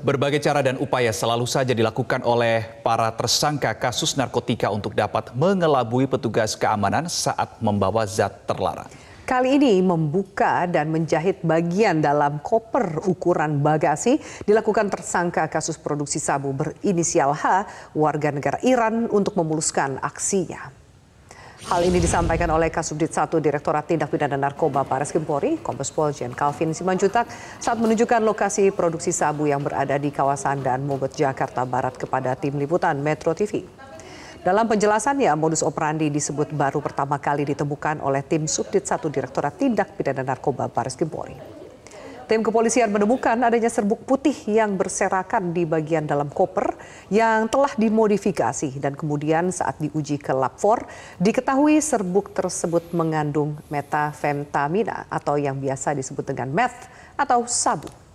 Berbagai cara dan upaya selalu saja dilakukan oleh para tersangka kasus narkotika untuk dapat mengelabui petugas keamanan saat membawa zat terlarang. Kali ini membuka dan menjahit bagian dalam koper ukuran bagasi dilakukan tersangka kasus produksi sabu berinisial H warga negara Iran untuk memuluskan aksinya. Hal ini disampaikan oleh Kasubdit 1 Direktorat Tindak Pidana Narkoba Baris Kempori, Kombes Poljen Jen Calvin Simanjutak saat menunjukkan lokasi produksi sabu yang berada di kawasan dan Mogot Jakarta Barat kepada tim liputan Metro TV. Dalam penjelasannya, modus operandi disebut baru pertama kali ditemukan oleh tim Subdit 1 Direktorat Tindak Pidana Narkoba Baris Kempori. Tim kepolisian menemukan adanya serbuk putih yang berserakan di bagian dalam koper yang telah dimodifikasi dan kemudian saat diuji ke lab 4 diketahui serbuk tersebut mengandung metafentamina atau yang biasa disebut dengan meth atau sabu.